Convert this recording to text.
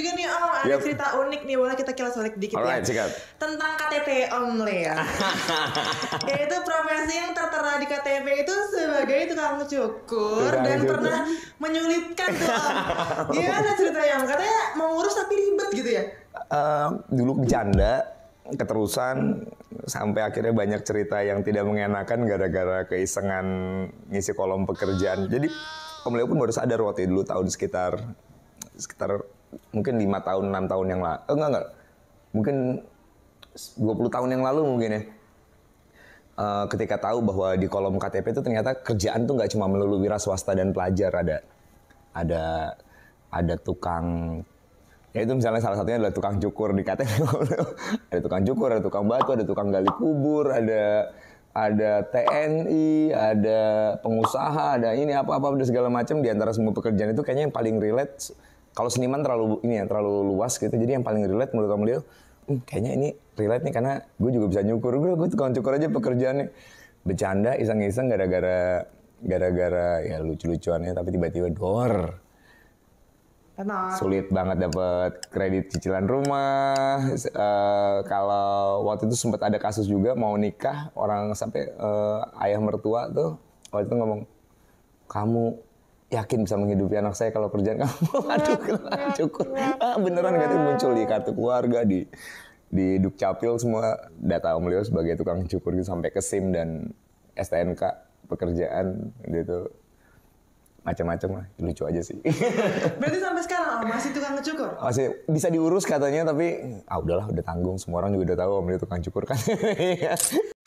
Juga nih Om, oh, ada yep. cerita unik nih, boleh kita kilas balik dikit Alright, ya. Sikat. Tentang KTP Om lea. ya. Yaitu profesi yang tertera di KTP itu sebagai tukang cukur tukang dan cukur. pernah menyulitkan tuh Om. Gimana cerita yang Katanya mau urus tapi ribet gitu ya? Uh, dulu janda keterusan sampai akhirnya banyak cerita yang tidak mengenakan gara-gara keisengan ngisi kolom pekerjaan. Jadi Om Leo pun baru sadar waktu itu dulu tahun sekitar sekitar mungkin lima tahun enam tahun yang lalu eh, enggak enggak mungkin 20 tahun yang lalu mungkin ya uh, ketika tahu bahwa di kolom KTP itu ternyata kerjaan tuh nggak cuma melulu wira swasta dan pelajar ada ada ada tukang ya itu misalnya salah satunya adalah tukang cukur di KTP ada tukang cukur ada tukang batu ada tukang gali kubur ada ada TNI ada pengusaha ada ini apa apa ada segala macam di antara semua pekerjaan itu kayaknya yang paling relate kalau seniman terlalu ini ya terlalu luas gitu jadi yang paling relate menurut kamu Leo hmm, kayaknya ini relate nih karena gue juga bisa nyukur gue gue tukang cukur aja pekerjaannya bercanda iseng-iseng gara-gara gara-gara ya lucu-lucuannya tapi tiba-tiba dor Enak. sulit banget dapat kredit cicilan rumah uh, kalau waktu itu sempat ada kasus juga mau nikah orang sampai uh, ayah mertua tuh waktu itu ngomong kamu yakin bisa menghidupi anak saya kalau kerjaan kamu iya, aduh iya, kena iya. cukur ah, beneran katanya muncul di kartu keluarga di di dukcapil semua data om Leo sebagai tukang cukur gitu sampai ke SIM dan STNK pekerjaan gitu macam-macam lah lucu aja sih berarti sampai sekarang masih tukang cukur masih bisa diurus katanya tapi ah udahlah udah tanggung semua orang juga udah tahu om Leo tukang cukur kan